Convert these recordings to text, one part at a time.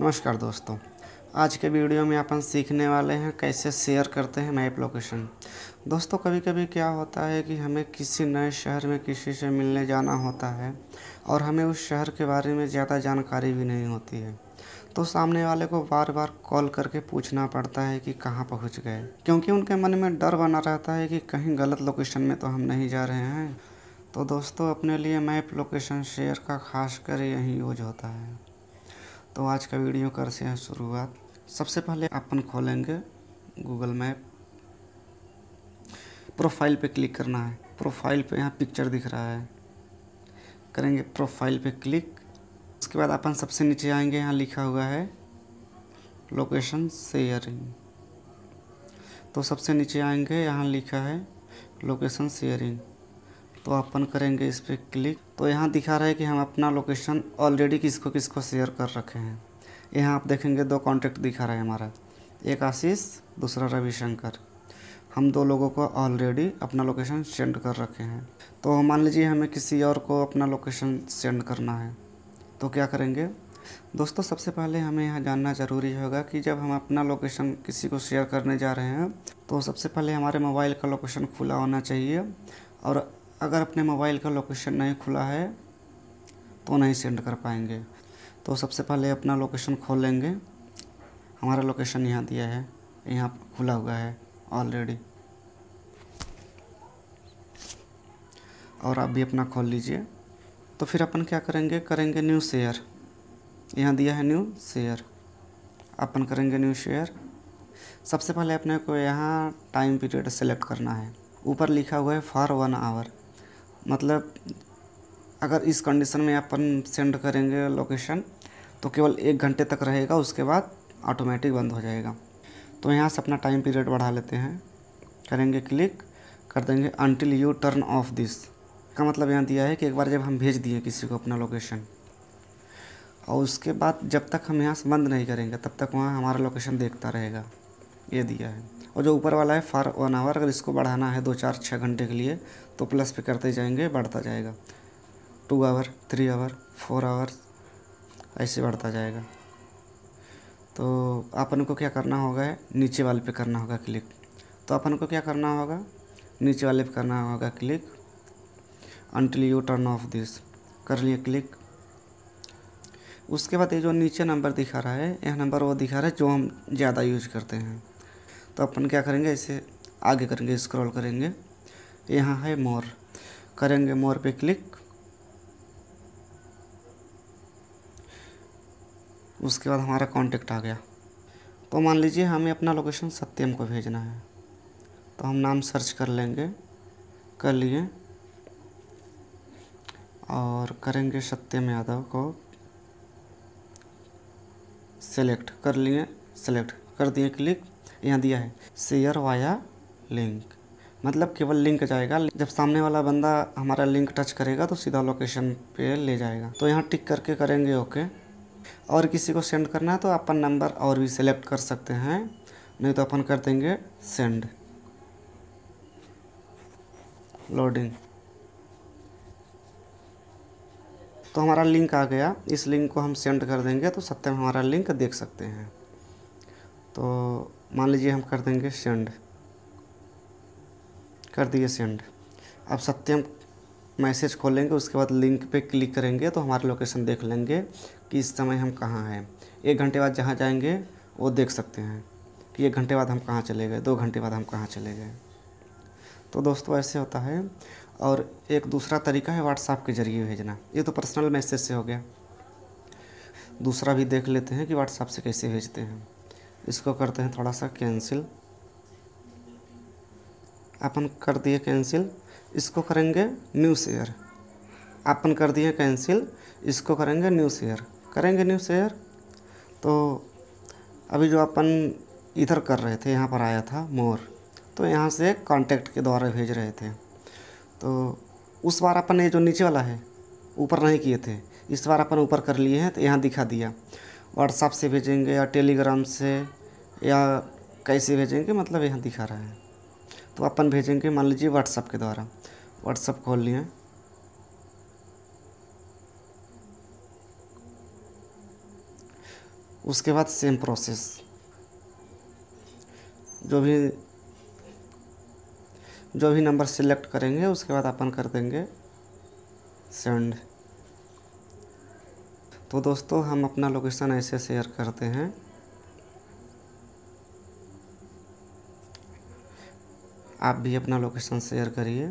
नमस्कार दोस्तों आज के वीडियो में अपन सीखने वाले हैं कैसे शेयर करते हैं मैप लोकेशन दोस्तों कभी कभी क्या होता है कि हमें किसी नए शहर में किसी से मिलने जाना होता है और हमें उस शहर के बारे में ज़्यादा जानकारी भी नहीं होती है तो सामने वाले को बार बार कॉल करके पूछना पड़ता है कि कहाँ पहुँच गए क्योंकि उनके मन में डर बना रहता है कि कहीं गलत लोकेशन में तो हम नहीं जा रहे हैं तो दोस्तों अपने लिए मैप लोकेशन शेयर का खास कर यही यूज होता है तो आज का वीडियो करते हैं शुरुआत सबसे पहले अपन खोलेंगे गूगल मैप प्रोफाइल पे क्लिक करना है प्रोफाइल पे यहाँ पिक्चर दिख रहा है करेंगे प्रोफाइल पे क्लिक उसके बाद अपन सबसे नीचे आएंगे यहाँ लिखा हुआ है लोकेशन शेयरिंग तो सबसे नीचे आएंगे यहाँ लिखा है लोकेशन शेयरिंग तो अपन करेंगे इस पर क्लिक तो यहाँ दिखा रहा है कि हम अपना लोकेशन ऑलरेडी किसको किसको शेयर कर रखे हैं यहाँ आप देखेंगे दो कॉन्टैक्ट दिखा रहा है हमारा एक आशीष दूसरा रविशंकर हम दो लोगों को ऑलरेडी अपना लोकेशन सेंड कर रखे हैं तो मान लीजिए हमें किसी और को अपना लोकेशन सेंड करना है तो क्या करेंगे दोस्तों सबसे पहले हमें यह जानना ज़रूरी होगा कि जब हम अपना लोकेशन किसी को शेयर करने जा रहे हैं तो सबसे पहले हमारे मोबाइल का लोकेशन खुला होना चाहिए और अगर अपने मोबाइल का लोकेशन नहीं खुला है तो नहीं सेंड कर पाएंगे तो सबसे पहले अपना लोकेशन खोल लेंगे हमारा लोकेशन यहाँ दिया है यहाँ खुला हुआ है ऑलरेडी और आप भी अपना खोल लीजिए तो फिर अपन क्या करेंगे करेंगे न्यू शेयर यहाँ दिया है न्यू शेयर अपन करेंगे न्यू शेयर सबसे पहले अपने को यहाँ टाइम पीरियड सेलेक्ट करना है ऊपर लिखा हुआ है फॉर वन आवर मतलब अगर इस कंडीशन में अपन सेंड करेंगे लोकेशन तो केवल एक घंटे तक रहेगा उसके बाद ऑटोमेटिक बंद हो जाएगा तो यहाँ से अपना टाइम पीरियड बढ़ा लेते हैं करेंगे क्लिक कर देंगे until you turn off this का मतलब यहाँ दिया है कि एक बार जब हम भेज दिए किसी को अपना लोकेशन और उसके बाद जब तक हम यहाँ से बंद नहीं करेंगे तब तक वहाँ हमारा लोकेशन देखता रहेगा ये दिया है और जो ऊपर वाला है फॉर वन आवर अगर इसको बढ़ाना है दो चार छः घंटे के लिए तो प्लस पे करते जाएंगे बढ़ता जाएगा two hour three hour four hour ऐसे बढ़ता जाएगा तो अपन को क्या करना होगा है नीचे वाले पे करना होगा क्लिक तो अपन को क्या करना होगा नीचे वाले पे करना होगा click until you turn off this कर लिए क्लिक उसके बाद ये जो नीचे नंबर दिखा रहा है यह नंबर वो दिखा रहा है जो हम ज़्यादा यूज करते हैं तो अपन क्या करेंगे इसे आगे करेंगे स्क्रॉल करेंगे यहाँ है मोर करेंगे मोर पे क्लिक उसके बाद हमारा कांटेक्ट आ गया तो मान लीजिए हमें अपना लोकेशन सत्यम को भेजना है तो हम नाम सर्च कर लेंगे कर लिए और करेंगे सत्यम यादव को सेलेक्ट कर लिए सेलेक्ट कर दिए क्लिक यहाँ दिया है शेयर वाया लिंक मतलब केवल लिंक जाएगा जब सामने वाला बंदा हमारा लिंक टच करेगा तो सीधा लोकेशन पे ले जाएगा तो यहाँ टिक करके करेंगे ओके और किसी को सेंड करना है तो अपन नंबर और भी सिलेक्ट कर सकते हैं नहीं तो अपन कर देंगे सेंड लोडिंग तो हमारा लिंक आ गया इस लिंक को हम सेंड कर देंगे तो सत्य में हमारा लिंक देख सकते हैं तो मान लीजिए हम कर देंगे सेंड कर दिए सेंड अब सत्यम मैसेज खोलेंगे उसके बाद लिंक पे क्लिक करेंगे तो हमारा लोकेशन देख लेंगे कि इस समय हम कहाँ हैं एक घंटे बाद जहाँ जाएंगे वो देख सकते हैं कि एक घंटे बाद हम कहाँ चले गए दो घंटे बाद हम कहाँ चले गए तो दोस्तों ऐसे होता है और एक दूसरा तरीका है व्हाट्सएप के जरिए भेजना ये तो पर्सनल मैसेज से हो गया दूसरा भी देख लेते हैं कि व्हाट्सएप से कैसे भेजते हैं इसको करते हैं थोड़ा सा कैंसिल अपन कर दिए कैंसिल इसको करेंगे न्यू शेयर अपन कर दिए कैंसिल इसको करेंगे न्यू शेयर करेंगे न्यू शेयर तो अभी जो अपन इधर कर रहे थे यहाँ पर आया था मोर तो यहाँ से कांटेक्ट के द्वारा भेज रहे थे तो उस बार अपन ये जो नीचे वाला है ऊपर नहीं किए थे इस बार अपन ऊपर कर लिए हैं तो यहाँ दिखा दिया व्हाट्सएप से भेजेंगे या टेलीग्राम से या कैसे भेजेंगे मतलब यहाँ दिखा रहा है तो अपन भेजेंगे मान लीजिए व्हाट्सएप के द्वारा व्हाट्सएप खोल लिए उसके बाद सेम प्रोसेस जो भी जो भी नंबर सिलेक्ट करेंगे उसके बाद अपन कर देंगे सेंड तो दोस्तों हम अपना लोकेशन ऐसे शेयर करते हैं आप भी अपना लोकेशन शेयर करिए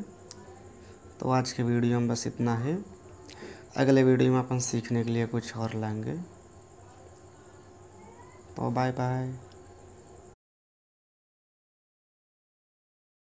तो आज के वीडियो में बस इतना ही अगले वीडियो में अपन सीखने के लिए कुछ और लाएंगे तो बाय बाय